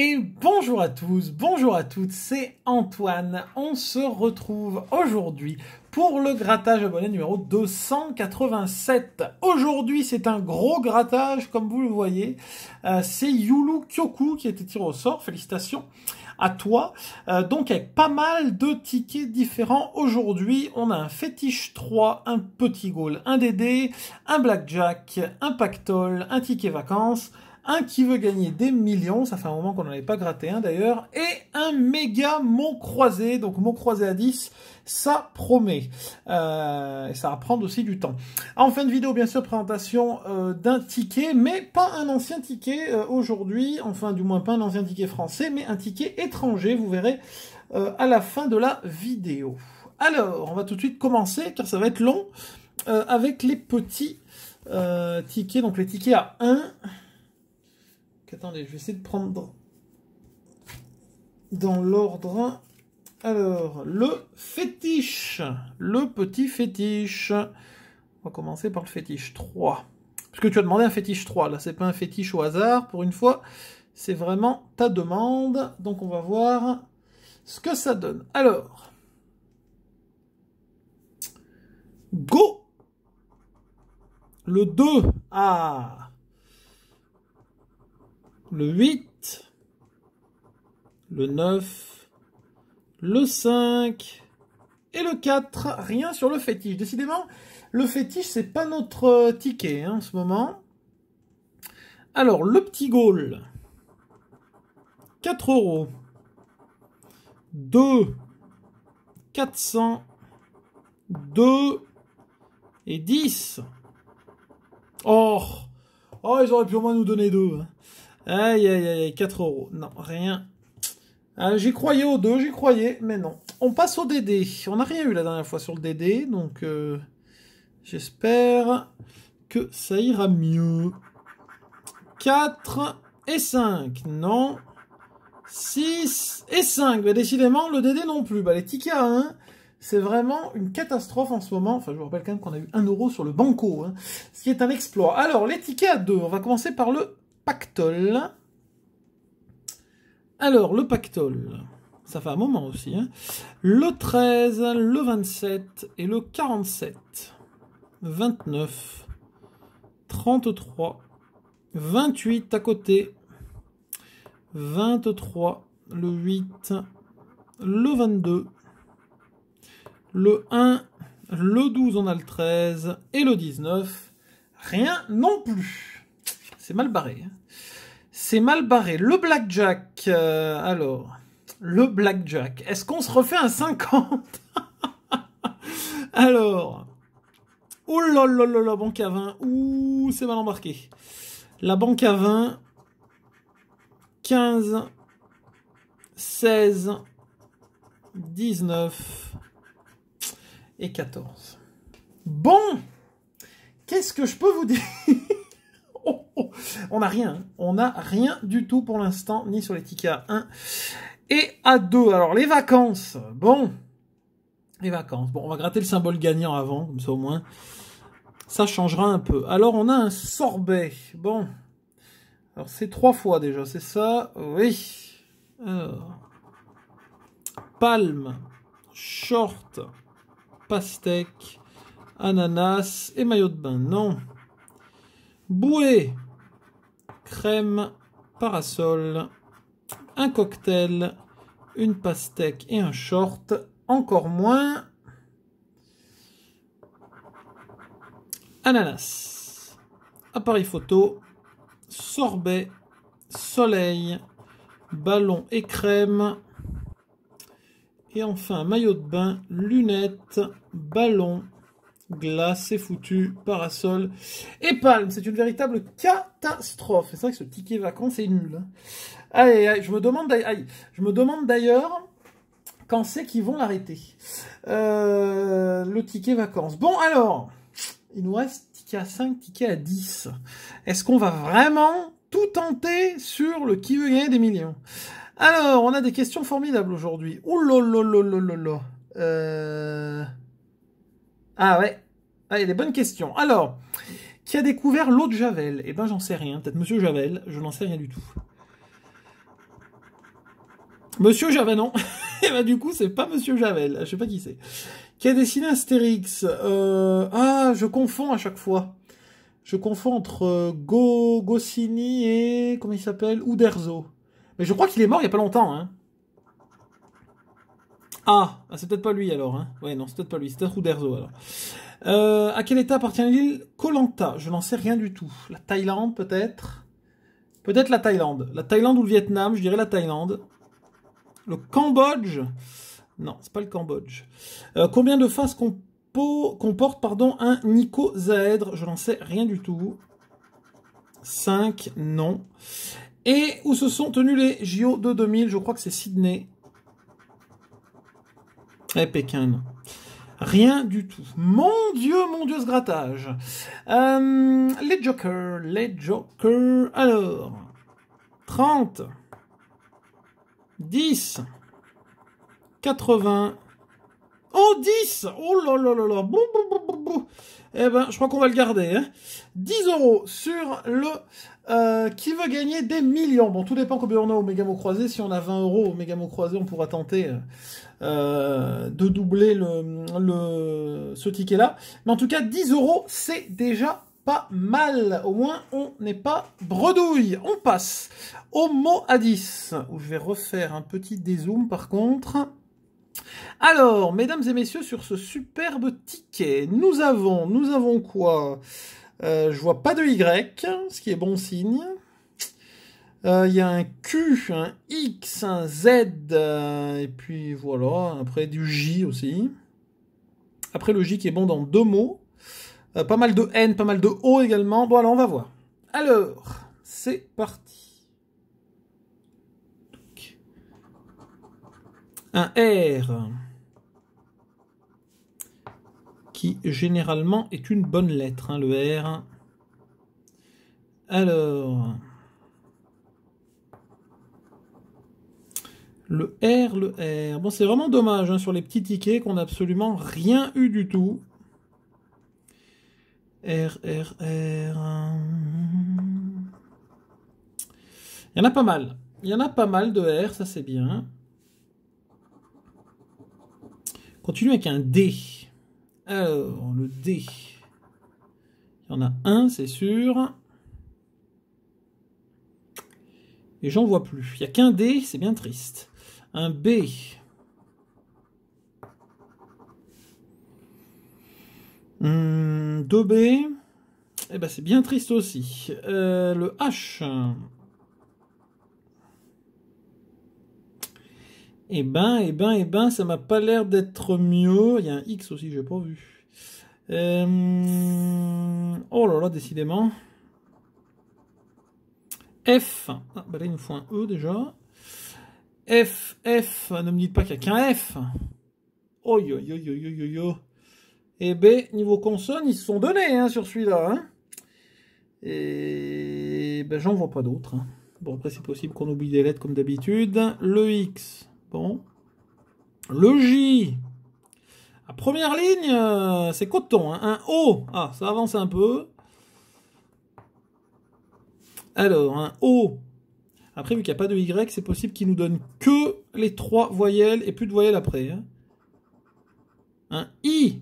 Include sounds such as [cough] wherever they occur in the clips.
Et bonjour à tous, bonjour à toutes, c'est Antoine. On se retrouve aujourd'hui pour le grattage abonné numéro 287. Aujourd'hui, c'est un gros grattage, comme vous le voyez. Euh, c'est Yulu Kyoku qui a été tiré au sort. Félicitations à toi. Euh, donc, avec pas mal de tickets différents aujourd'hui, on a un fétiche 3, un petit goal, un DD, un blackjack, un pactole, un ticket vacances un qui veut gagner des millions, ça fait un moment qu'on n'en avait pas gratté un d'ailleurs, et un méga mot croisé, donc mot croisé à 10, ça promet. Euh, et ça va prendre aussi du temps. En fin de vidéo, bien sûr, présentation euh, d'un ticket, mais pas un ancien ticket euh, aujourd'hui, enfin du moins pas un ancien ticket français, mais un ticket étranger, vous verrez à la fin de la vidéo. Alors, on va tout de suite commencer, car ça va être long, avec les petits tickets, donc les tickets à 1 attendez, je vais essayer de prendre dans l'ordre. Alors, le fétiche. Le petit fétiche. On va commencer par le fétiche 3. Parce que tu as demandé un fétiche 3. Là, c'est pas un fétiche au hasard. Pour une fois, c'est vraiment ta demande. Donc, on va voir ce que ça donne. Alors, Go Le 2. Ah le 8, le 9, le 5 et le 4. Rien sur le fétiche. Décidément, le fétiche, c'est pas notre euh, ticket hein, en ce moment. Alors, le petit goal. 4 euros, 2, 400, 2 et 10. Or, oh, ils auraient pu au moins nous donner deux. Hein. Aïe, aïe, aïe, 4 euros. Non, rien. Ah, j'y croyais aux deux, j'y croyais, mais non. On passe au DD. On n'a rien eu la dernière fois sur le DD, donc euh, j'espère que ça ira mieux. 4 et 5, non. 6 et 5, bah, décidément, le DD non plus. Bah, les tickets à 1, c'est vraiment une catastrophe en ce moment. Enfin, je vous rappelle quand même qu'on a eu 1 euro sur le banco, hein. ce qui est un exploit. Alors, les tickets à 2, on va commencer par le pactole. Alors, le pactole, ça fait un moment aussi. Hein. Le 13, le 27 et le 47. 29, 33, 28 à côté, 23, le 8, le 22, le 1, le 12, on a le 13 et le 19. Rien non plus. C'est mal barré. Hein. C'est mal barré. Le blackjack. Euh, alors, le blackjack. Est-ce qu'on se refait un 50 [laughs] Alors. Oh là là la banque à 20. Ouh, c'est mal embarqué. La banque à 20. 15. 16. 19. Et 14. Bon Qu'est-ce que je peux vous dire [laughs] On n'a rien. Hein. On n'a rien du tout pour l'instant, ni sur les tickets à 1 et à 2. Alors, les vacances. Bon. Les vacances. Bon, on va gratter le symbole gagnant avant, comme ça au moins. Ça changera un peu. Alors, on a un sorbet. Bon. Alors, c'est trois fois déjà, c'est ça Oui. Alors. Palme, short, pastèque, ananas et maillot de bain. Non bouée, crème, parasol, un cocktail, une pastèque et un short. Encore moins. Ananas, appareil photo, sorbet, soleil, ballon et crème. Et enfin, maillot de bain, lunettes, ballon, glace, c'est foutu, parasol et palme. C'est une véritable catastrophe. C'est vrai que ce ticket vacances est nul. Hein. Allez, je me demande, d'ailleurs quand c'est qu'ils vont l'arrêter. Euh, le ticket vacances. Bon alors, il nous reste ticket à 5, ticket à 10. Est-ce qu'on va vraiment tout tenter sur le qui veut gagner des millions Alors, on a des questions formidables aujourd'hui. Ouh euh, ah ouais Allez, ah, des bonnes questions. Alors, qui a découvert l'eau de Javel Eh ben, j'en sais rien. Peut-être Monsieur Javel, je n'en sais rien du tout. Monsieur Javel, non. [laughs] Eh ben, du coup, c'est pas Monsieur Javel. Je sais pas qui c'est. Qui a dessiné Astérix euh... Ah, je confonds à chaque fois. Je confonds entre euh, Go... Goscinny et... Comment il s'appelle Uderzo. Mais je crois qu'il est mort il y a pas longtemps, hein. Ah, ah, c'est peut-être pas lui alors. Hein. Ouais, non, c'est peut-être pas lui. C'est peut-être alors. Euh, à quel état appartient l'île Kolanta Je n'en sais rien du tout. La Thaïlande peut-être Peut-être la Thaïlande. La Thaïlande ou le Vietnam, je dirais la Thaïlande. Le Cambodge Non, c'est pas le Cambodge. Euh, combien de faces comporte pardon, un icosaèdre Je n'en sais rien du tout. 5, non. Et où se sont tenus les JO de 2000 Je crois que c'est Sydney. Eh, Pékin, Rien du tout. Mon Dieu, mon Dieu, ce grattage. Euh, les jokers, les jokers. Alors, 30, 10, 80, Oh, 10 Oh là là là là boum, Eh ben, je crois qu'on va le garder. Hein. 10 euros sur le... Euh, qui veut gagner des millions Bon, tout dépend combien on a au mégamo croisé. Si on a 20 euros au mégamo croisé, on pourra tenter euh, euh, de doubler le, le ce ticket-là. Mais en tout cas, 10 euros, c'est déjà pas mal. Au moins, on n'est pas bredouille. On passe au mot à 10, où je vais refaire un petit dézoom par contre. Alors, mesdames et messieurs, sur ce superbe ticket, nous avons, nous avons quoi euh, Je vois pas de Y, ce qui est bon signe. Euh, il y a un Q, un X, un Z, euh, et puis voilà, après du J aussi. Après le J qui est bon dans deux mots. pas mal de N, pas mal de O également. Bon, alors on va voir. Alors, c'est parti. un R qui généralement est une bonne lettre, hein, le R. Alors, le R, le R. Bon, c'est vraiment dommage hein, sur les petits tickets qu'on n'a absolument rien eu du tout. R, R, R. Il y en a pas mal. Il y en a pas mal de R, ça c'est bien. continue avec un D. Alors, le D. Il y en a un, c'est sûr. Et j'en vois plus. Il n'y a qu'un D, c'est bien triste. Un B. Hum, b Eh ben, c'est bien triste aussi. Euh, le H. Eh ben, eh ben, eh ben, ça m'a pas l'air d'être mieux. Il y a un X aussi, j'ai pas vu. Euh, oh là là, décidément. F. Ah, bah là, il nous faut un E déjà. F, F. Ne me dites pas qu'il n'y a qu'un F. Oh yo yo yo yo yo yo. Eh ben, niveau consonne, ils se sont donnés hein, sur celui-là. Hein. Et eh ben, j'en vois pas d'autres. Hein. Bon, après, c'est possible qu'on oublie des lettres comme d'habitude. Le X. Bon. Le J. La première ligne, euh, c'est coton. Hein. Un O. Ah, ça avance un peu. Alors, un O. Après, vu qu'il n'y a pas de Y, c'est possible qu'il nous donne que les trois voyelles et plus de voyelles après. Hein. Un I.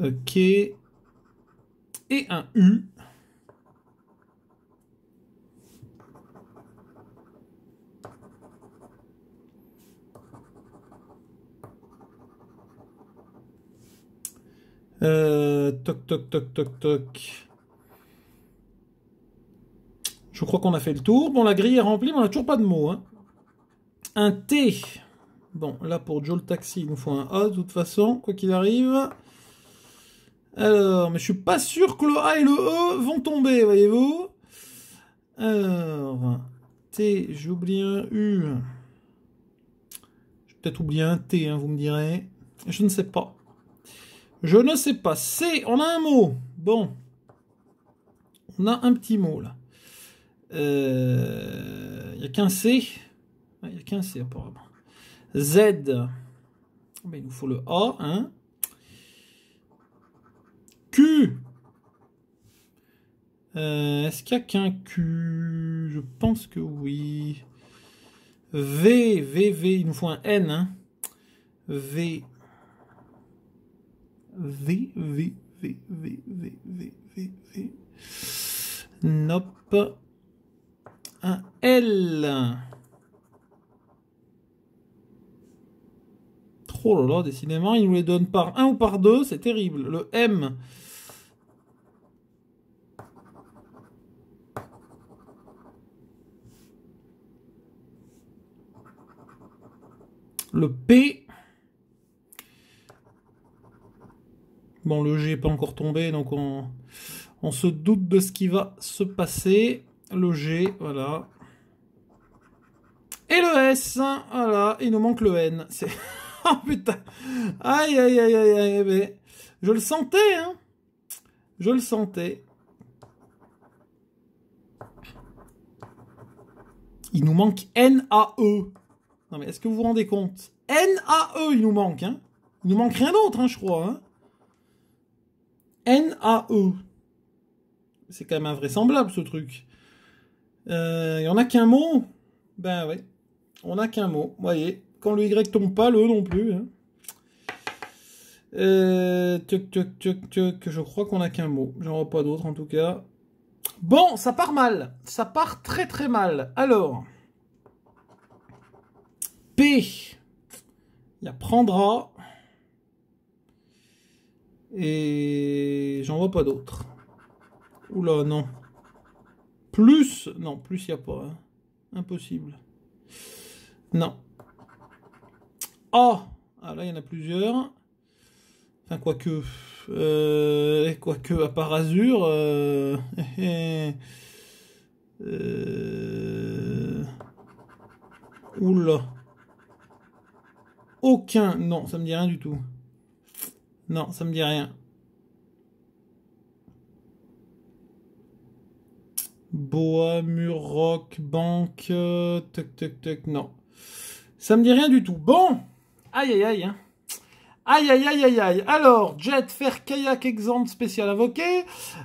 Ok. Et un U. toc, toc, toc, toc, toc. Je crois qu'on a fait le tour. Bon, la grille est remplie, mais on n'a toujours pas de mots. Un T. Bon, là, pour Joel taxi, il nous faut un A, de toute façon, quoi qu'il arrive. Alors, mais je suis pas sûr que le A et le E vont tomber, voyez-vous. Alors, T, j'ai oublié un U. J'ai peut-être oublié un T, hein, vous me direz. Je ne sais pas. Je ne sais pas. C, on a un mot. Bon. On a un petit mot, là. Il euh, n'y a qu'un C. Il n'y a qu'un C, apparemment. Z. il nous faut le A, hein. Q euh, Est-ce qu'il y a qu'un Q Je pense que oui. V, V, V, il nous faut un N. Hein. V. V, V, V, V, V, V, V, V. Nope. Un L. Trop oh là, décidément, il nous les donne par un ou par deux, c'est terrible. Le M. le P. Bon, le G n'est pas encore tombé, donc on, se doute de ce qui va se passer. Le G, voilà. Et le S, voilà, il nous manque le N. C'est... [laughs] oh putain Aïe, aïe, aïe, aïe, aïe, mais... Je le sentais, hein Je le sentais. Il nous manque N-A-E. Non mais est-ce que vous vous rendez compte N-A-E, il nous manque. Hein il nous manque rien d'autre, hein, je crois. Hein NAE. C'est quand même invraisemblable ce truc. Il euh, n'y en a qu'un mot. Ben oui. On n'a qu'un mot. Voyez. Quand le Y tombe pas, le E non plus. Hein. Euh, tuc, tuc, tuc, tuc, je crois qu'on n'a qu'un mot. J'en vois pas d'autre en tout cas. Bon, ça part mal. Ça part très très mal. Alors. P. Il y a prendra. Et j'en vois pas d'autres. Oula, non. Plus Non, plus il n'y a pas. Hein. Impossible. Non. Oh, Ah là, il y en a plusieurs. Enfin, quoique. Euh, quoique, à part Azure. Euh, [laughs] euh, oula. Aucun. Non, ça me dit rien du tout. Non, ça me dit rien. Bois, mur, rock, banque, non. Ça me dit rien du tout. Bon, aïe aïe aïe. Hein. Aïe aïe aïe aïe aïe. Alors, jet, faire kayak exemple spécial invoqué.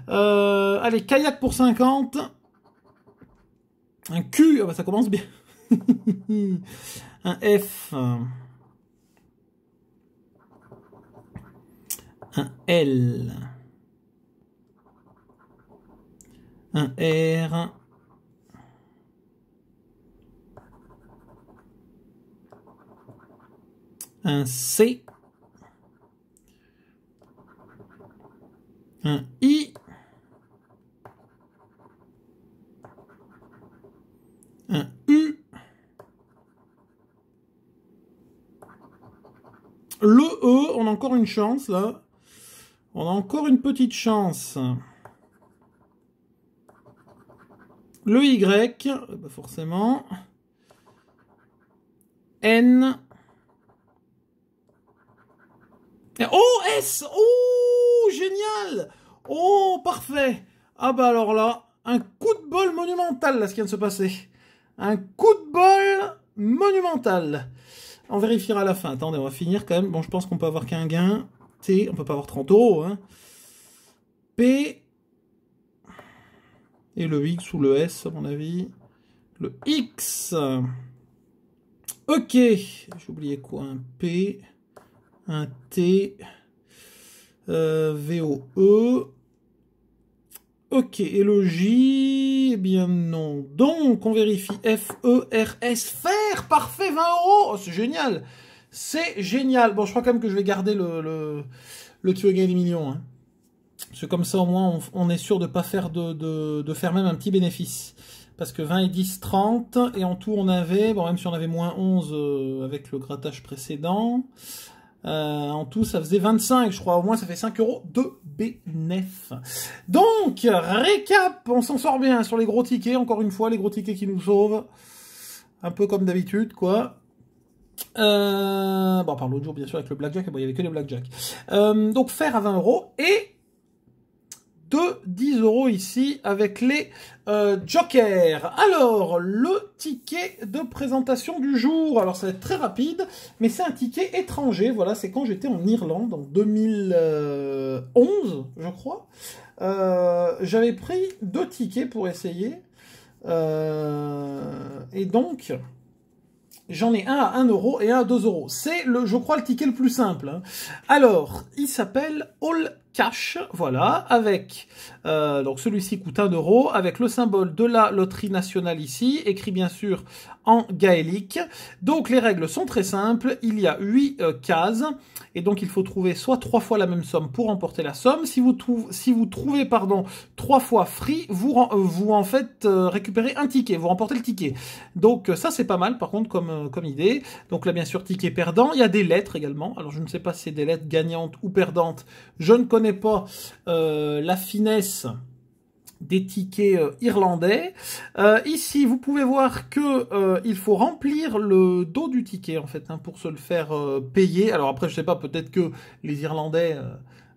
Euh, allez, kayak pour 50. Un Q, ah bah, ça commence bien. [laughs] un F. un L, un R, un C, un I, un U, le E, on a encore une chance là. On a encore une petite chance. Le Y, bah, forcément. N. Oh, S Oh, génial Oh, parfait Ah bah alors là, un coup de bol monumental, là, ce qui vient de se passer. Un coup de bol monumental. On vérifiera à la fin. Attendez, on va finir quand même. Bon, je pense qu'on peut avoir qu'un gain. T, on peut pas avoir 30 euros. Hein. P. Et le X ou le S, à mon avis. Le X. Ok. J'ai oublié quoi Un P. Un T. Euh, VOE. Ok, et le J, eh bien non. Donc, on vérifie F, E, R, S, faire, parfait, 20 euros, oh, c'est génial. C'est génial. Bon, je crois quand même que je vais garder le, le, le des millions. Hein. Parce comme ça, au moins, on, est sûr de pas faire de, de, faire même un petit bénéfice. Parce que 20 et 10, 30. Et en tout, on avait, bon, même si on avait moins 11 euh, avec le grattage précédent, euh, en tout, ça faisait 25, je crois. Au moins, ça fait 5 euros de bénéf. Donc, récap, on s'en sort bien sur les gros tickets. Encore une fois, les gros tickets qui nous sauvent. Un peu comme d'habitude, quoi. Euh, bon, par l'autre jour, bien sûr, avec le blackjack, bon, il n'y avait que les blackjack. Euh, donc, faire à 20 euros et de 10 euros ici avec les euh, jokers. Alors, le ticket de présentation du jour. Alors, ça va être très rapide, mais c'est un ticket étranger. Voilà, c'est quand j'étais en Irlande en 2011, euh, je crois. J'avais pris deux tickets pour essayer. et donc, J'en ai un à 1 euro et un à 2 euros. C'est, le, je crois, le ticket le plus simple. Hein. Alors, il s'appelle All cash, voilà, avec euh, donc celui-ci coûte 1 euro, avec le symbole de la loterie nationale ici, écrit bien sûr en gaélique. Donc les règles sont très simples, il y a 8 euh, cases, et donc il faut trouver soit 3 fois la même somme pour remporter la somme. Si vous, si vous trouvez pardon 3 fois free, vous, euh, vous en fait récupérez un ticket, vous remportez le ticket. Donc ça c'est pas mal par contre comme, comme idée. Donc là bien sûr ticket perdant, il y a des lettres également, alors je ne sais pas si c'est des lettres gagnantes ou perdantes, je ne connais pas euh, la finesse des tickets euh, irlandais. Euh, ici, vous pouvez voir que il faut remplir le dos du ticket en fait hein, pour se le faire payer. Alors après, je sais pas, peut-être que les Irlandais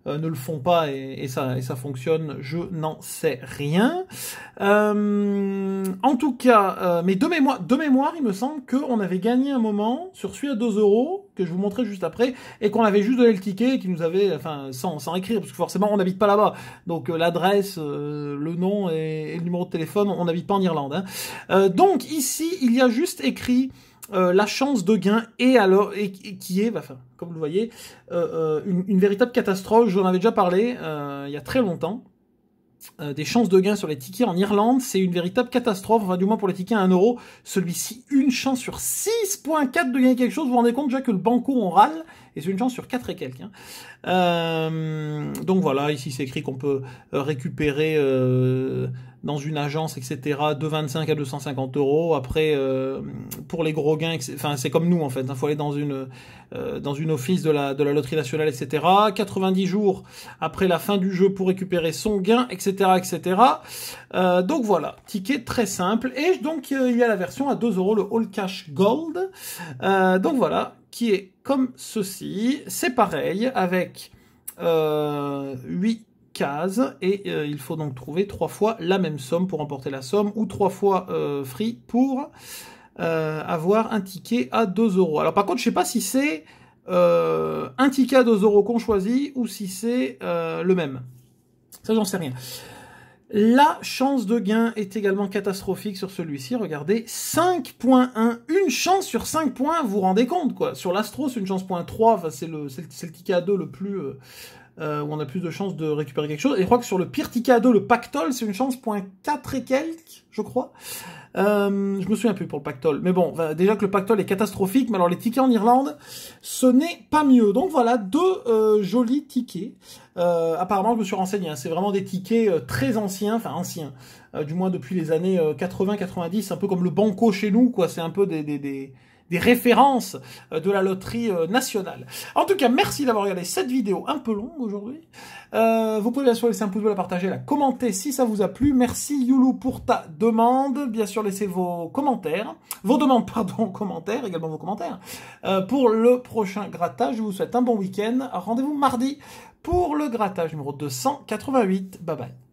euh, ne le font pas et, ça, et ça fonctionne, je n'en sais rien. Euh, en tout cas, euh, mais de mémoire, de mémoire, il me semble qu'on avait gagné un moment sur celui à 2 euros, que je vous montrais juste après, et qu'on avait juste donné le ticket, qui nous avait, enfin, sans, sans écrire, parce que forcément on n'habite pas là-bas. Donc l'adresse, le nom et, le numéro de téléphone, on n'habite pas en Irlande. Hein. donc ici, il y a juste écrit euh, la chance de gain est alors et, qui est, enfin, comme vous le voyez, euh, euh, une, véritable catastrophe. j'en avais déjà parlé il y a très longtemps. des chances de gain sur les tickets en Irlande, c'est une véritable catastrophe, enfin du moins pour les tickets à 1 euro. Celui-ci, une chance sur 6.4 de gagner quelque chose. Vous vous rendez compte déjà que le banco, on râle, et c'est une chance sur 4 et quelques. Hein. Euh, donc voilà, ici c'est écrit qu'on peut euh, récupérer euh, dans une agence, etc., de 25 à 250 euros. Après, euh, pour les gros gains, enfin c'est comme nous en fait, il hein. faut aller dans une, dans une office de la, de la loterie nationale, etc. 90 jours après la fin du jeu pour récupérer son gain, etc. etc. donc voilà, ticket très simple. Et donc il y a la version à 2 euros, le All Cash Gold. donc voilà, qui est comme ceci. C'est pareil avec 8 euh, cases et euh, il faut donc trouver 3 fois la même somme pour emporter la somme ou trois fois euh, free pour avoir un ticket à 2 euros. Alors par contre, je ne sais pas si c'est un ticket à 2 euros qu'on choisit ou si c'est le même. Ça, j'en sais rien. La chance de gain est également catastrophique sur celui-ci. Regardez, 5.1, une chance sur 5 points, vous vous rendez compte, quoi. Sur l'Astros, une chance point 3, enfin, c'est le, c'est le, ticket à 2 le plus, euh, euh, où on a plus de chances de récupérer quelque chose. Et je crois que sur le pire ticket à deux, le Pactol, c'est une chance point 4 et quelques, je crois. Euh, je me souviens plus pour le Pactol, Mais bon, déjà que le Pactol est catastrophique, mais alors les tickets en Irlande, ce n'est pas mieux. Donc voilà, deux euh, jolis tickets. apparemment, je me suis renseigné, hein, c'est vraiment des tickets très anciens, enfin anciens, du moins depuis les années 80-90, un peu comme le banco chez nous, quoi. C'est un peu des, des, des des références euh, de la loterie euh, nationale. En tout cas, merci d'avoir regardé cette vidéo un peu longue aujourd'hui. Euh, vous pouvez bien sûr laisser un pouce bleu, la partager, la commenter si ça vous a plu. Merci Youlou pour ta demande. Bien sûr, laissez vos commentaires, vos demandes, [laughs] pardon, commentaires, également vos commentaires. pour le prochain grattage, je vous souhaite un bon week-end. Rendez-vous mardi pour le grattage numéro 288. Bye bye.